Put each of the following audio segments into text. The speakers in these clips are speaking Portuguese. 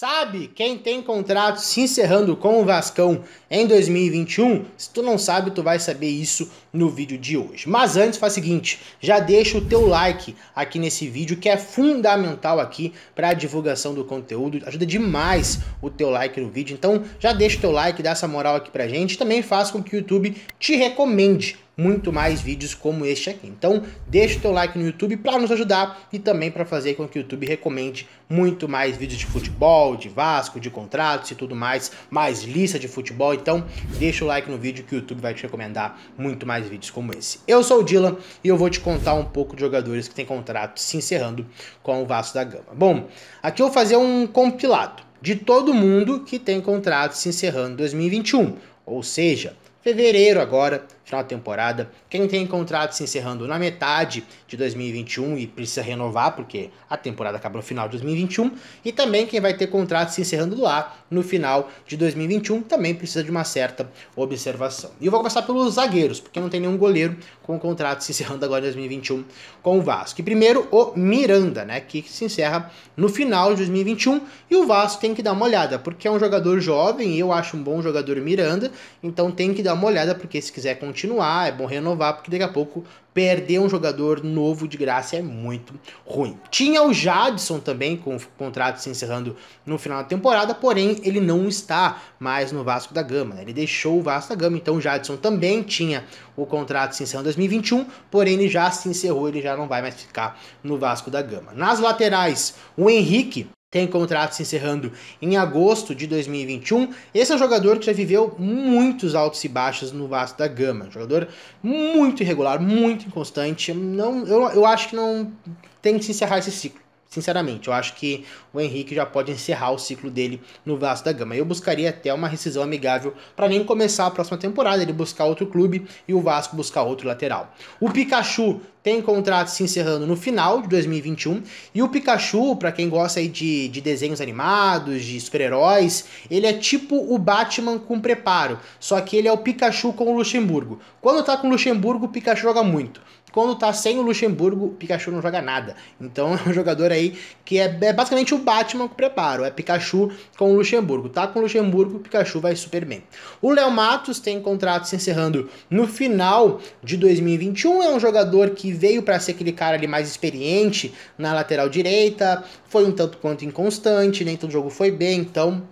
Sabe quem tem contrato se encerrando com o Vascão em 2021? Se tu não sabe, tu vai saber isso no vídeo de hoje. Mas antes faz o seguinte, já deixa o teu like aqui nesse vídeo que é fundamental aqui para a divulgação do conteúdo, ajuda demais o teu like no vídeo. Então, já deixa o teu like, dá essa moral aqui pra gente, também faz com que o YouTube te recomende muito mais vídeos como este aqui. Então, deixa o teu like no YouTube para nos ajudar e também para fazer com que o YouTube recomende muito mais vídeos de futebol, de Vasco, de contratos e tudo mais, mais lista de futebol. Então, deixa o like no vídeo que o YouTube vai te recomendar muito mais vídeos como esse. Eu sou o Dylan e eu vou te contar um pouco de jogadores que têm contrato se encerrando com o Vasco da Gama. Bom, aqui eu vou fazer um compilado de todo mundo que tem contrato se encerrando em 2021, ou seja, fevereiro agora, final da temporada. Quem tem contrato se encerrando na metade de 2021 e precisa renovar, porque a temporada acaba no final de 2021. E também quem vai ter contrato se encerrando lá no final de 2021 também precisa de uma certa observação. E eu vou começar pelos zagueiros, porque não tem nenhum goleiro com contrato se encerrando agora em 2021 com o Vasco. E primeiro o Miranda, né, que se encerra no final de 2021 e o Vasco tem que dar uma olhada, porque é um jogador jovem e eu acho um bom jogador Miranda, então tem que dar uma olhada porque se quiser continuar continuar, é bom renovar, porque daqui a pouco perder um jogador novo de graça é muito ruim. Tinha o Jadson também, com o contrato se encerrando no final da temporada, porém ele não está mais no Vasco da Gama, né? ele deixou o Vasco da Gama, então o Jadson também tinha o contrato se encerrando em 2021, porém ele já se encerrou, ele já não vai mais ficar no Vasco da Gama. Nas laterais, o Henrique tem contrato se encerrando em agosto de 2021. Esse é um jogador que já viveu muitos altos e baixos no Vasco da Gama. jogador muito irregular, muito inconstante. Não, eu, eu acho que não tem que se encerrar esse ciclo. Sinceramente, eu acho que o Henrique já pode encerrar o ciclo dele no Vasco da Gama. Eu buscaria até uma rescisão amigável para nem começar a próxima temporada, ele buscar outro clube e o Vasco buscar outro lateral. O Pikachu tem contrato se encerrando no final de 2021. E o Pikachu, para quem gosta aí de, de desenhos animados, de super-heróis, ele é tipo o Batman com preparo, só que ele é o Pikachu com o Luxemburgo. Quando tá com o Luxemburgo, o Pikachu joga muito. Quando tá sem o Luxemburgo, o Pikachu não joga nada. Então é um jogador aí que é, é basicamente o Batman com preparo. É Pikachu com o Luxemburgo. Tá com o Luxemburgo, o Pikachu vai super bem. O Léo Matos tem contrato se encerrando no final de 2021. É um jogador que veio para ser aquele cara ali mais experiente na lateral direita, foi um tanto quanto inconstante, nem todo jogo foi bem, então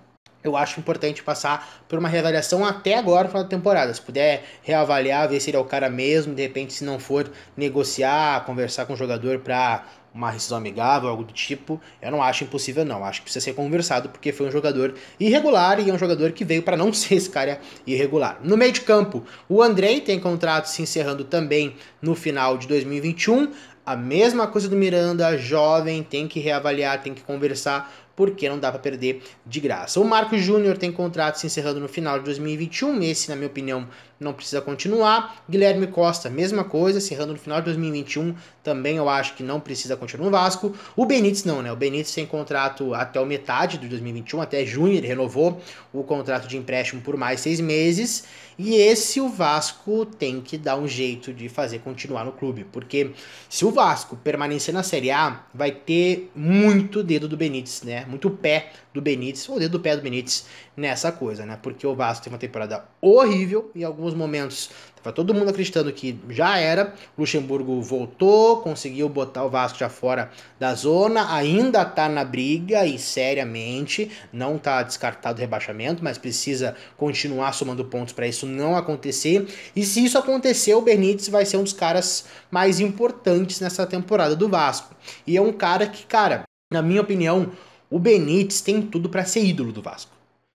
eu acho importante passar por uma reavaliação até agora final da temporada. Se puder reavaliar, ver se ele é o cara mesmo, de repente, se não for, negociar, conversar com o jogador para uma rescisão amigável, algo do tipo, eu não acho impossível não, acho que precisa ser conversado porque foi um jogador irregular e é um jogador que veio para não ser esse cara irregular. No meio de campo, o Andrei tem contrato se encerrando também no final de 2021, a mesma coisa do Miranda, jovem, tem que reavaliar, tem que conversar porque não dá para perder de graça. O Marco Júnior tem contrato se encerrando no final de 2021, esse, na minha opinião, não precisa continuar. Guilherme Costa, mesma coisa, encerrando no final de 2021, também eu acho que não precisa continuar no Vasco. O Benítez não, né? O Benítez tem contrato até o metade de 2021, até junho, ele renovou o contrato de empréstimo por mais seis meses. E esse o Vasco tem que dar um jeito de fazer continuar no clube, porque se o Vasco permanecer na Série A, vai ter muito dedo do Benítez, né? muito pé do Benítez, ou o dedo do pé do Benítez nessa coisa, né? Porque o Vasco teve uma temporada horrível e em alguns momentos estava todo mundo acreditando que já era. Luxemburgo voltou, conseguiu botar o Vasco já fora da zona, ainda tá na briga e seriamente não tá descartado o rebaixamento, mas precisa continuar somando pontos para isso não acontecer. E se isso acontecer, o Benítez vai ser um dos caras mais importantes nessa temporada do Vasco. E é um cara que, cara, na minha opinião, o Benítez tem tudo para ser ídolo do Vasco.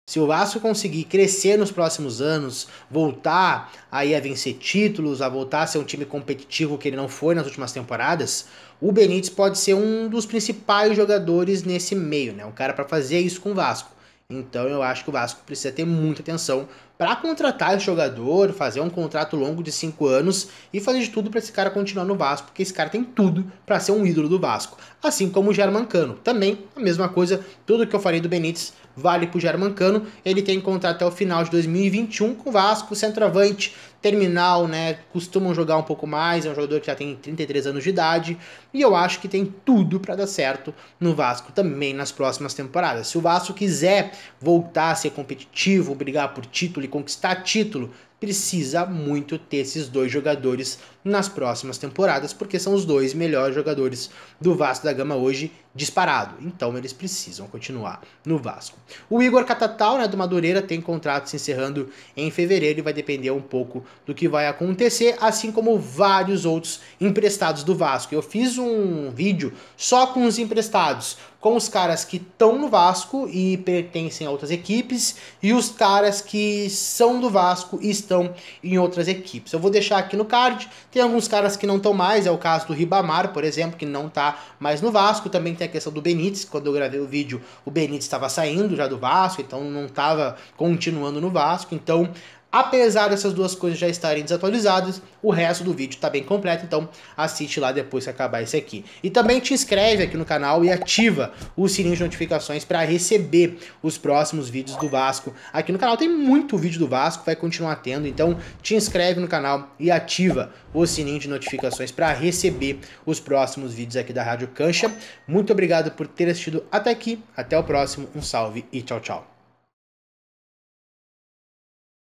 Se o Vasco conseguir crescer nos próximos anos, voltar aí a vencer títulos, a voltar a ser um time competitivo que ele não foi nas últimas temporadas, o Benítez pode ser um dos principais jogadores nesse meio, né? Um cara para fazer isso com o Vasco. Então eu acho que o Vasco precisa ter muita atenção para contratar esse jogador, fazer um contrato longo de 5 anos e fazer de tudo para esse cara continuar no Vasco, porque esse cara tem tudo para ser um ídolo do Vasco. Assim como o Germancano. Também a mesma coisa, tudo que eu falei do Benítez vale para o Germancano. Ele tem contrato até o final de 2021 com o Vasco, centroavante, terminal, né? Costumam jogar um pouco mais, é um jogador que já tem 33 anos de idade e eu acho que tem tudo para dar certo no Vasco também nas próximas temporadas. Se o Vasco quiser voltar a ser competitivo, brigar por título conquistar título, precisa muito ter esses dois jogadores nas próximas temporadas, porque são os dois melhores jogadores do Vasco da Gama hoje disparado. Então eles precisam continuar no Vasco. O Igor Catatal, né, do Madureira, tem contrato se encerrando em fevereiro e vai depender um pouco do que vai acontecer, assim como vários outros emprestados do Vasco. Eu fiz um vídeo só com os emprestados, com os caras que estão no Vasco e pertencem a outras equipes e os caras que são do Vasco e estão em outras equipes. Eu vou deixar aqui no card, tem alguns caras que não estão mais, é o caso do Ribamar, por exemplo, que não está mais no Vasco, também tem a questão do Benítez, quando eu gravei o vídeo, o Benítez estava saindo já do Vasco, então não estava continuando no Vasco, então Apesar dessas duas coisas já estarem desatualizadas, o resto do vídeo está bem completo, então assiste lá depois que acabar esse aqui. E também te inscreve aqui no canal e ativa o sininho de notificações para receber os próximos vídeos do Vasco. Aqui no canal tem muito vídeo do Vasco, vai continuar tendo, então te inscreve no canal e ativa o sininho de notificações para receber os próximos vídeos aqui da Rádio Cancha. Muito obrigado por ter assistido até aqui, até o próximo, um salve e tchau, tchau.